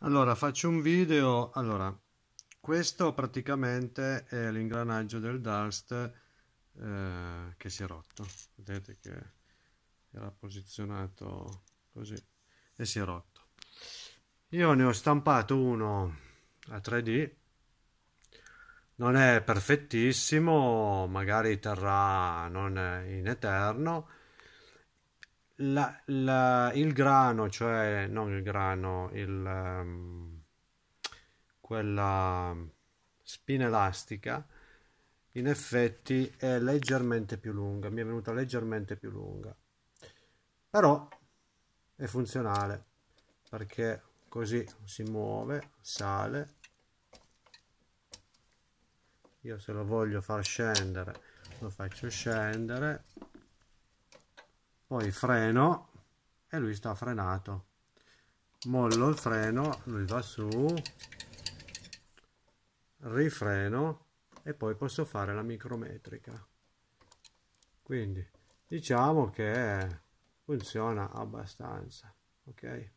Allora, faccio un video. Allora, questo praticamente è l'ingranaggio del Dust eh, che si è rotto. Vedete che era posizionato così e si è rotto. Io ne ho stampato uno a 3D. Non è perfettissimo, magari terrà non in eterno la, la, il grano, cioè non il grano, il, um, quella spina elastica, in effetti è leggermente più lunga, mi è venuta leggermente più lunga, però è funzionale perché così si muove, sale, io se lo voglio far scendere lo faccio scendere poi freno e lui sta frenato mollo il freno lui va su rifreno e poi posso fare la micrometrica quindi diciamo che funziona abbastanza ok